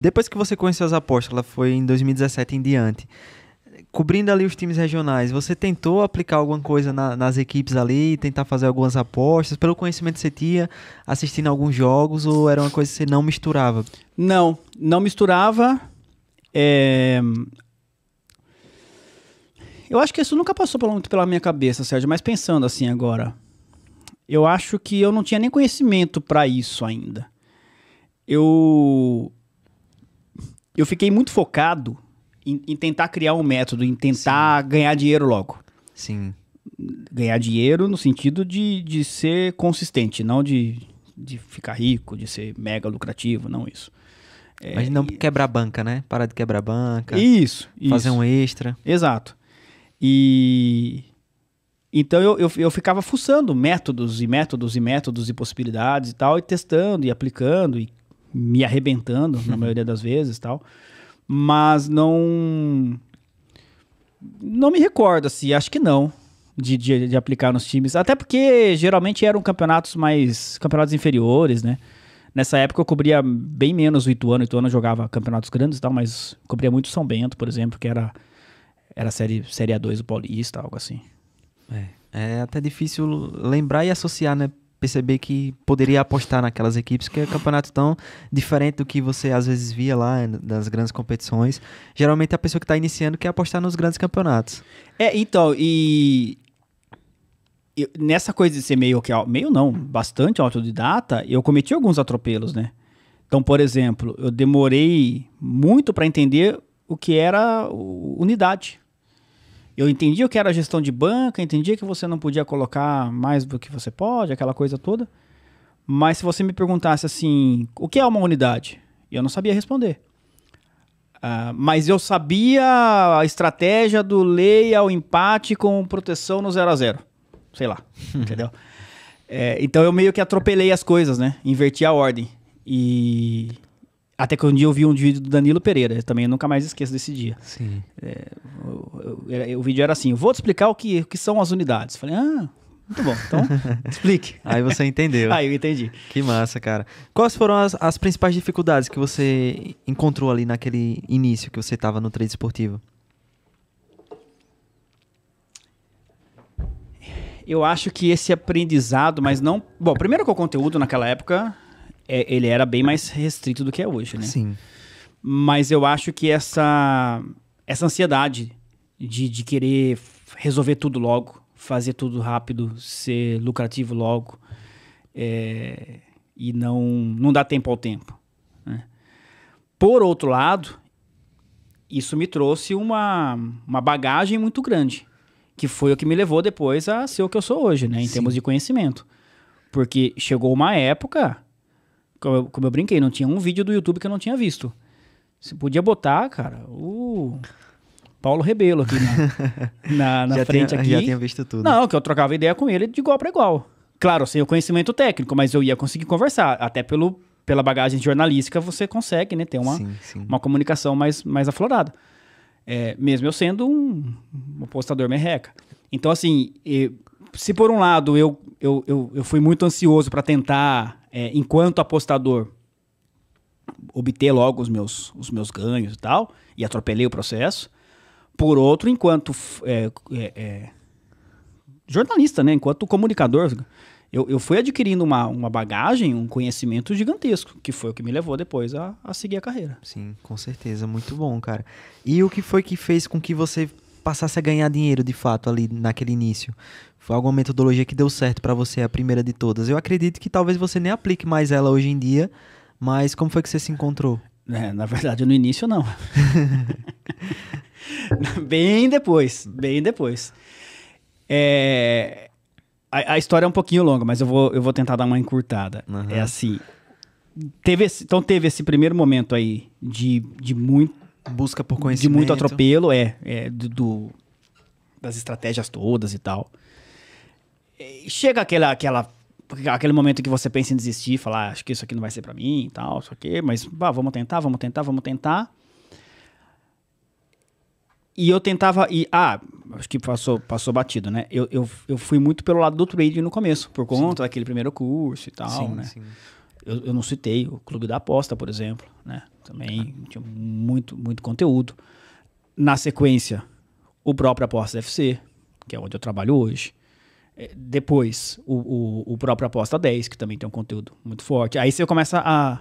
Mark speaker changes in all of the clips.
Speaker 1: Depois que você conheceu as ela foi em 2017 em diante, cobrindo ali os times regionais, você tentou aplicar alguma coisa na, nas equipes ali, tentar fazer algumas apostas, pelo conhecimento que você tinha, assistindo alguns jogos, ou era uma coisa que você não misturava? Não, não misturava. É...
Speaker 2: Eu acho que isso nunca passou muito pela minha cabeça, Sérgio, mas pensando assim agora, eu acho que eu não tinha nem conhecimento para isso ainda. Eu eu fiquei muito focado em, em tentar criar um método, em tentar Sim. ganhar dinheiro logo. Sim. Ganhar dinheiro no sentido de, de ser consistente, não de, de ficar rico, de ser mega lucrativo, não isso. É, Mas
Speaker 1: não e... quebrar banca, né? Parar de quebrar banca. Isso, Fazer isso. um extra.
Speaker 2: Exato. E. Então eu, eu, eu, ficava fuçando métodos e métodos e métodos e possibilidades e tal, e testando e aplicando e me arrebentando na maioria das vezes tal. Mas não. Não me recordo, assim, acho que não. De, de, de, aplicar nos times. Até porque geralmente eram campeonatos mais. campeonatos inferiores, né? Nessa época eu cobria bem menos o Ituano. O Ituano jogava campeonatos grandes e tal, mas cobria muito São Bento, por exemplo, que era, era série, série A2
Speaker 1: do Paulista, algo assim. É, é até difícil lembrar e associar, né? perceber que poderia apostar naquelas equipes, que é um campeonato tão diferente do que você às vezes via lá das eh, grandes competições. Geralmente a pessoa que está iniciando quer apostar nos grandes campeonatos. É, então, e nessa coisa de ser meio que meio não,
Speaker 2: bastante autodidata, eu cometi alguns atropelos, né? Então, por exemplo, eu demorei muito para entender o que era unidade. Eu entendi o que era gestão de banca, entendi que você não podia colocar mais do que você pode, aquela coisa toda. Mas se você me perguntasse assim, o que é uma unidade? Eu não sabia responder. Uh, mas eu sabia a estratégia do lei ao empate com proteção no 0 a 0 Sei lá, entendeu? É, então eu meio que atropelei as coisas, né? Inverti a ordem. E até que um dia eu vi um vídeo do Danilo Pereira, também eu nunca mais esqueço desse dia. Sim. É, o, o, vídeo era
Speaker 1: assim: vou te explicar o que, o que são as unidades. Falei, ah, muito bom, então explique. Aí você entendeu. Aí eu entendi. Que massa, cara. Quais foram as, as principais dificuldades que você encontrou ali naquele início que você estava no trade esportivo?
Speaker 2: Eu acho que esse aprendizado, mas não. Bom, primeiro que o conteúdo naquela época é, ele era bem mais restrito do que é hoje, né? Sim. Mas eu acho que essa, essa ansiedade de, de querer resolver tudo logo, fazer tudo rápido, ser lucrativo logo, é, e não, não dar tempo ao tempo. Né? Por outro lado, isso me trouxe uma, uma bagagem muito grande, que foi o que me levou depois a ser o que eu sou hoje, né? Em Sim. termos de conhecimento. Porque chegou uma época como eu, como eu brinquei, não tinha um vídeo do YouTube que eu não tinha visto. Você podia botar, cara, o Paulo Rebelo aqui
Speaker 1: na, na, na frente tinha, aqui. Já tinha visto tudo. Não,
Speaker 2: que eu trocava ideia com ele de igual para igual. Claro, sem o conhecimento técnico, mas eu ia conseguir conversar. Até pelo, pela bagagem jornalística você consegue, né? Ter uma, sim, sim. uma comunicação mais, mais aflorada. É, mesmo eu sendo um, um postador merreca. Então, assim, se por um lado eu, eu, eu, eu fui muito ansioso para tentar é, enquanto apostador, obter logo os meus, os meus ganhos e tal, e atropelei o processo. Por outro, enquanto é, é, é, jornalista, né? enquanto comunicador, eu, eu fui adquirindo uma, uma bagagem, um conhecimento gigantesco, que foi o que me levou depois a, a seguir a carreira.
Speaker 1: Sim, com certeza. Muito bom, cara. E o que foi que fez com que você passasse a ganhar dinheiro de fato ali naquele início? Foi alguma metodologia que deu certo para você, a primeira de todas? Eu acredito que talvez você nem aplique mais ela hoje em dia, mas como foi que você se encontrou? É, na verdade, no início não.
Speaker 2: bem depois, bem depois. É, a, a, história é um pouquinho longa, mas eu vou, eu vou tentar dar uma encurtada. Uhum. É assim. Teve esse, então teve esse primeiro momento aí de, de muito Busca por conhecimento. De muito atropelo, é. é do, do, das estratégias todas e tal. Chega aquela, aquela, aquele momento que você pensa em desistir, falar, ah, acho que isso aqui não vai ser para mim e tal, só que mas bah, vamos tentar, vamos tentar, vamos tentar. E eu tentava. E, ah, acho que passou, passou batido, né? Eu, eu, eu fui muito pelo lado do trading no começo, por conta sim. daquele primeiro curso e tal, sim, né? Sim. Eu, eu não citei o Clube da Aposta, por exemplo, né? Também tinha muito, muito conteúdo. Na sequência, o próprio Aposta FC, que é onde eu trabalho hoje. É, depois, o, o, o próprio Aposta 10, que também tem um conteúdo muito forte. Aí você começa a,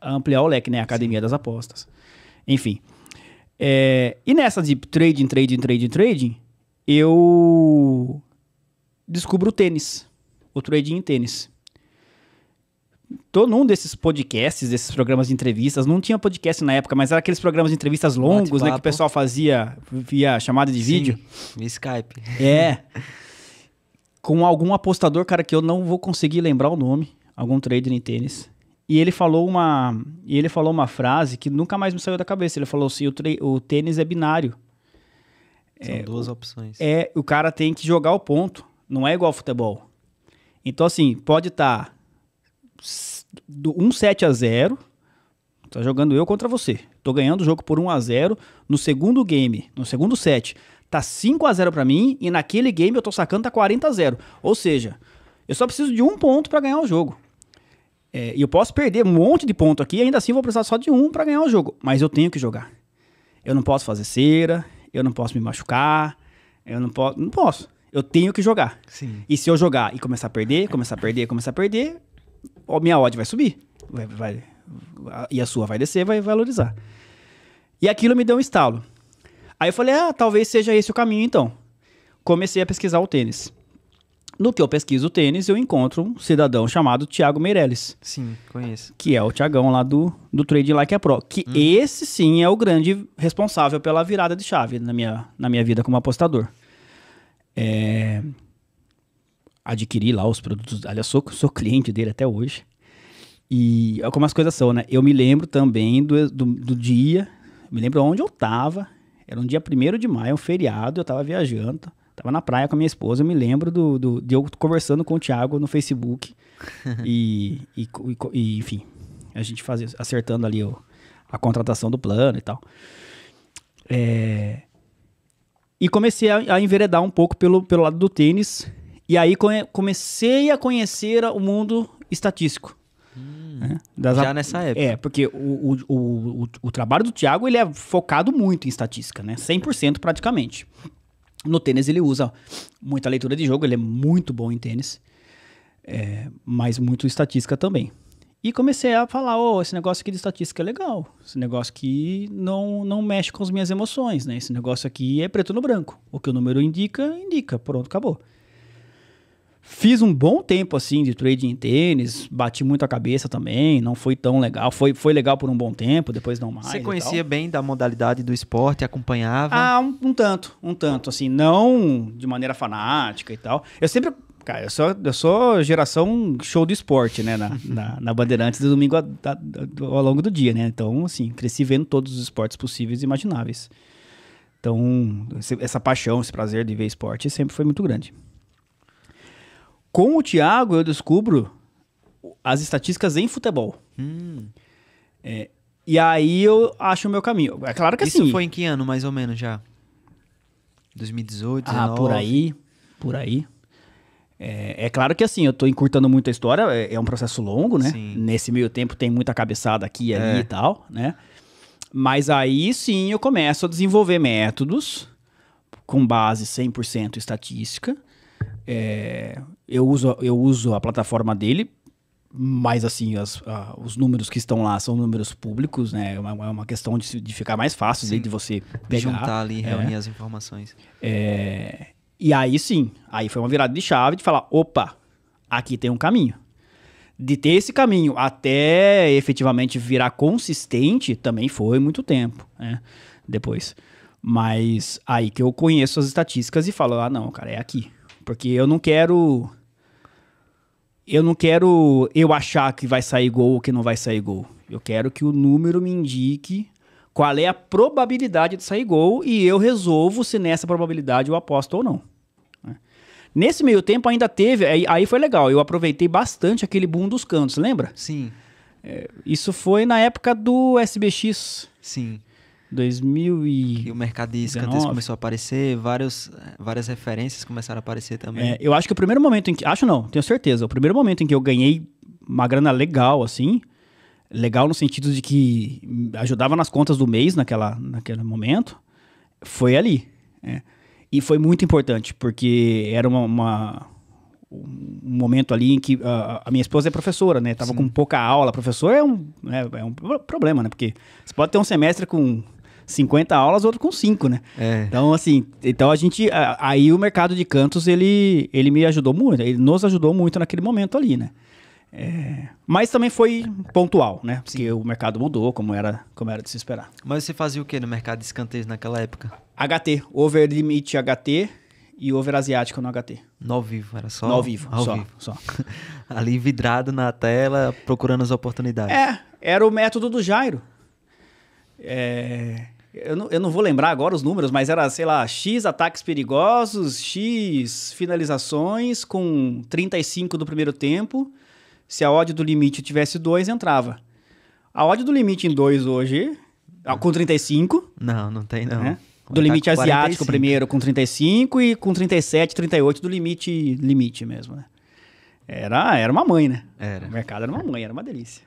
Speaker 2: a ampliar o leque, né? A Academia Sim. das Apostas. Enfim. É, e nessa de trading, trading, trading, trading, eu descubro o tênis. O trading em tênis tô num desses podcasts, desses programas de entrevistas. Não tinha podcast na época, mas era aqueles programas de entrevistas longos, né? Que o pessoal fazia via chamada de Sim, vídeo. Via Skype. É. Com algum apostador, cara, que eu não vou conseguir lembrar o nome, algum trader em tênis. E ele falou uma, e ele falou uma frase que nunca mais me saiu da cabeça. Ele falou assim: o, o tênis é binário. São é, duas opções. É, o cara tem que jogar o ponto. Não é igual ao futebol. Então, assim, pode estar tá um 7 a 0 Tá jogando eu contra você. Tô ganhando o jogo por 1 a 0 no segundo game, no segundo set. Tá 5 a 0 para mim e naquele game eu tô sacando tá 40 a 0. Ou seja, eu só preciso de um ponto para ganhar o jogo. É, e eu posso perder um monte de ponto aqui, ainda assim vou precisar só de um para ganhar o jogo, mas eu tenho que jogar. Eu não posso fazer cera, eu não posso me machucar, eu não posso, não posso. Eu tenho que jogar. Sim. E se eu jogar e começar a perder, começar a perder, começar a perder, minha odd vai subir. Vai, vai, e a sua vai descer, vai valorizar. E aquilo me deu um estalo. Aí eu falei, ah, talvez seja esse o caminho então. Comecei a pesquisar o tênis. No que eu pesquiso o tênis, eu encontro um cidadão chamado Thiago Meirelles. Sim, conheço. Que é o Tiagão lá do, do Trade Like a Pro. Que hum. esse sim é o grande responsável pela virada de chave na minha, na minha vida como apostador. É, adquiri lá os produtos. Aliás, sou, sou cliente dele até hoje. E é como as coisas são, né? Eu me lembro também do, do, do dia, me lembro onde eu estava. Era um dia 1 de maio, um feriado, eu estava viajando. Tá? Tava na praia com a minha esposa, eu me lembro do, do, de eu conversando com o Thiago no Facebook. e, e, e, enfim, a gente fazia, acertando ali o, a contratação do plano e tal. É, e comecei a, a, enveredar um pouco pelo, pelo lado do tênis, e aí comecei a conhecer o mundo estatístico. Hum, né? das, já nessa época. É, porque o, o, o, o trabalho do Thiago ele é focado muito em estatística, né? 100% praticamente. No tênis ele usa muita leitura de jogo, ele é muito bom em tênis, é, mas muito estatística também. E comecei a falar, oh, esse negócio aqui de estatística é legal, esse negócio aqui não, não mexe com as minhas emoções, né? Esse negócio aqui é preto no branco, o que o número indica, indica, pronto, acabou. Fiz um bom tempo assim de trading em tênis, bati muito a cabeça também, não foi tão legal. Foi, foi legal por um bom tempo, depois não mais. Você conhecia bem da modalidade do esporte, acompanhava? Ah, um, um, tanto, um tanto, assim, não de maneira fanática e tal. Eu sempre. Cara, eu sou, eu sou geração show do esporte, né? Na, na, na Bandeirantes do domingo a, a, ao longo do dia, né? Então, assim, cresci vendo todos os esportes possíveis e imagináveis. Então, essa paixão, esse prazer de ver esporte sempre foi muito grande. Com o Thiago, eu descubro as estatísticas em futebol. Hum. É, e aí eu
Speaker 1: acho o meu caminho. É claro que Isso assim. Isso foi em que ano, mais ou menos, já?
Speaker 2: 2018, 2019? Ah, por aí. Por aí. É, é, claro que assim, eu tô encurtando muito a história, é, é um processo longo, né? Sim. Nesse meio tempo tem muita cabeçada aqui e é. ali e tal, né? Mas aí sim eu começo a desenvolver métodos com base 100% estatística é, eu, uso, eu uso a plataforma dele, mas assim, as, os números que estão lá são números públicos, né? É uma, é uma, questão de, de ficar mais fácil de você pegar. Juntar ali, né? reunir é. as informações. É, e aí sim, aí foi uma virada de chave de falar, opa, aqui tem um caminho. De ter esse caminho até efetivamente virar consistente também foi muito tempo, né? Depois. Mas aí que eu conheço as estatísticas e falo, ah, não, cara, é aqui. Porque eu não quero. Eu não quero eu achar que vai sair gol ou que não vai sair gol. Eu quero que o número me indique qual é a probabilidade de sair gol e eu resolvo se nessa probabilidade eu aposto ou não. Né? Nesse meio tempo ainda teve, aí, aí foi legal, eu aproveitei bastante aquele boom dos cantos, lembra? Sim. É, isso foi na época do SBX.
Speaker 1: Sim. 2000 e... e o mercado de escanteios começou a aparecer, vários, várias referências começaram a aparecer também. É,
Speaker 2: eu acho que o primeiro momento em que... Acho não, tenho certeza. O primeiro momento em que eu ganhei uma grana legal, assim... Legal no sentido de que ajudava nas contas do mês naquela, naquele momento. Foi ali. É. E foi muito importante, porque era uma, uma um momento ali em que a, a minha esposa é professora, né? Tava Sim. com pouca aula. Professor é um, é, é, um problema, né? Porque você pode ter um semestre com 50 aulas, outro com 5, né? É. Então, assim, então a gente. Aí o mercado de cantos, ele, ele me ajudou muito, ele nos ajudou muito naquele momento ali, né? É, mas também foi pontual, né? Porque o mercado mudou, como era, como era de se esperar. Mas você fazia o que no mercado de escanteios naquela época? HT, over limit HT
Speaker 1: e over asiático no HT. No ao vivo, era só? No ao vivo, ao só, vivo. só. Ali vidrado na tela, procurando as oportunidades. É, era o método do Jairo.
Speaker 2: É, eu não, eu não, vou lembrar agora os números, mas era, sei lá, X ataques perigosos, X finalizações com 35 do primeiro tempo. Se a odd do limite tivesse 2, entrava. A odd do limite em 2 hoje, com 35. Não, não tem não. Né? Do tá limite asiático 45. primeiro com 35 e com 37, 38 do limite limite mesmo, né? Era, era uma mãe, né? Era. O mercado era uma mãe, era uma delícia.